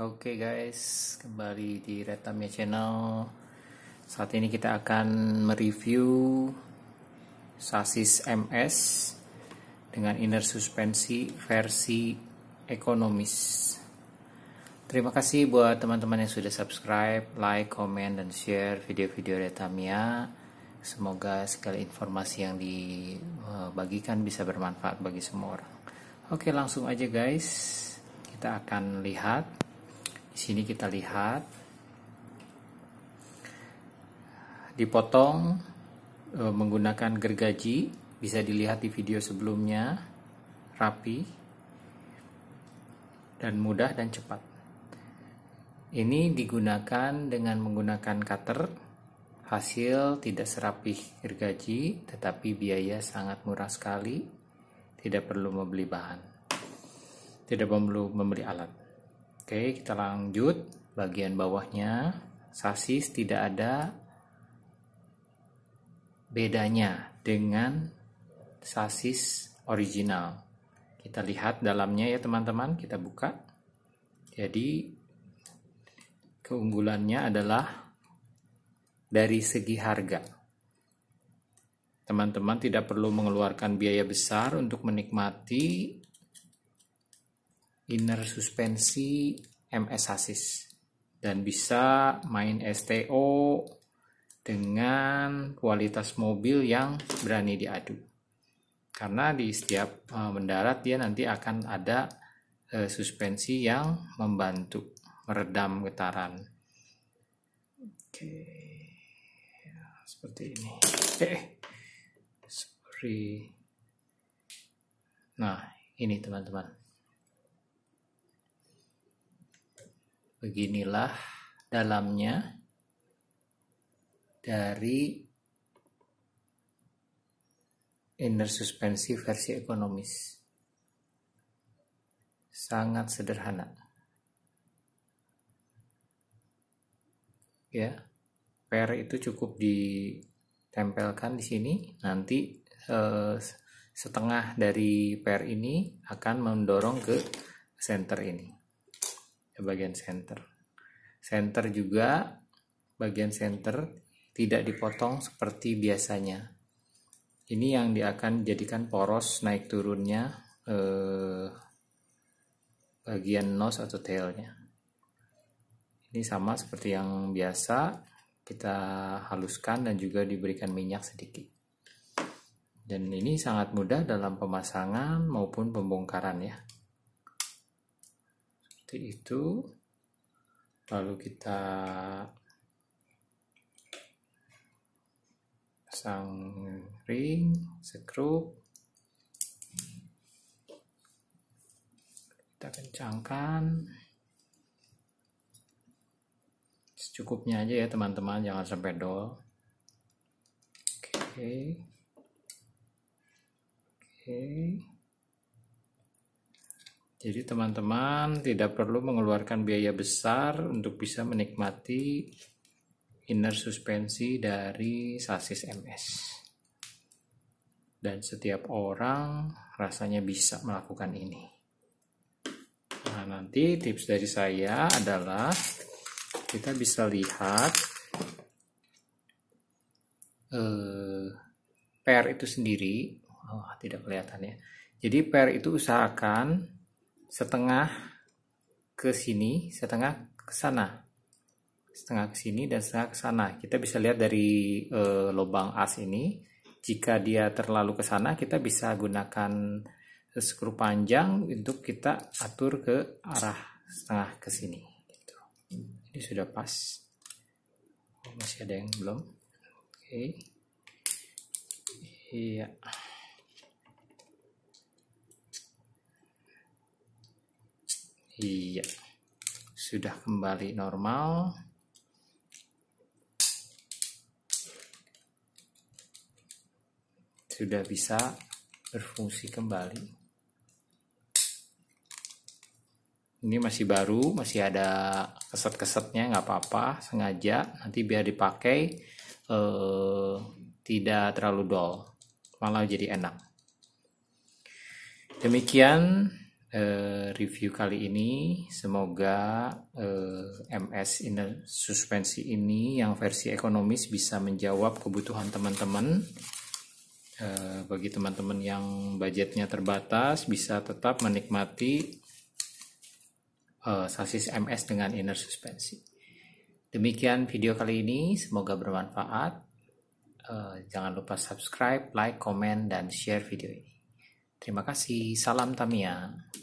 Oke okay guys, kembali di Retamia Channel. Saat ini kita akan mereview sasis MS dengan inner suspensi versi ekonomis. Terima kasih buat teman-teman yang sudah subscribe, like, comment, dan share video-video Retamia. Semoga segala informasi yang dibagikan bisa bermanfaat bagi semua orang. Oke, langsung aja guys. Kita akan lihat di sini kita lihat dipotong e, menggunakan gergaji, bisa dilihat di video sebelumnya, rapi dan mudah dan cepat. Ini digunakan dengan menggunakan cutter, hasil tidak serapih gergaji, tetapi biaya sangat murah sekali, tidak perlu membeli bahan, tidak perlu membeli alat. Oke, kita lanjut bagian bawahnya. Sasis tidak ada bedanya dengan sasis original. Kita lihat dalamnya ya teman-teman, kita buka. Jadi keunggulannya adalah dari segi harga. Teman-teman tidak perlu mengeluarkan biaya besar untuk menikmati inner suspensi MS asis dan bisa main STO dengan kualitas mobil yang berani diadu karena di setiap eh, mendarat dia nanti akan ada eh, suspensi yang membantu meredam getaran oke ya, seperti ini eh seperti nah ini teman-teman Beginilah dalamnya dari inner suspensi versi ekonomis. Sangat sederhana. Ya, per itu cukup ditempelkan di sini. Nanti eh, setengah dari per ini akan mendorong ke center ini bagian center center juga bagian center tidak dipotong seperti biasanya ini yang dia akan jadikan poros naik turunnya eh, bagian nose atau tailnya ini sama seperti yang biasa kita haluskan dan juga diberikan minyak sedikit dan ini sangat mudah dalam pemasangan maupun pembongkaran ya seperti itu lalu kita pasang ring sekrup kita kencangkan secukupnya aja ya teman-teman jangan sampai dol oke okay. oke okay. Jadi teman-teman tidak perlu mengeluarkan biaya besar untuk bisa menikmati inner suspensi dari sasis MS. Dan setiap orang rasanya bisa melakukan ini. Nah, nanti tips dari saya adalah kita bisa lihat eh, pair itu sendiri. Oh, tidak kelihatan ya. Jadi pair itu usahakan setengah ke sini, setengah ke sana. Setengah ke sini dan setengah ke sana. Kita bisa lihat dari e, lubang as ini, jika dia terlalu ke sana, kita bisa gunakan skru panjang untuk kita atur ke arah setengah ke sini. Gitu. Ini sudah pas. Oh, masih ada yang belum? Oke. Okay. Iya. Iya, sudah kembali normal. Sudah bisa berfungsi kembali. Ini masih baru, masih ada keset-kesetnya, nggak apa-apa, sengaja. Nanti biar dipakai eh, tidak terlalu dol, malah jadi enak. Demikian Eh, review kali ini. Semoga eh, MS Inner Suspensi ini yang versi ekonomis bisa menjawab kebutuhan teman-teman. Eh, bagi teman-teman yang budgetnya terbatas bisa tetap menikmati eh, sasis MS dengan inner suspensi. Demikian video kali ini, semoga bermanfaat. eh, jangan lupa subscribe, like, komen, dan share video ini. Terima kasih. Salam Tamiya.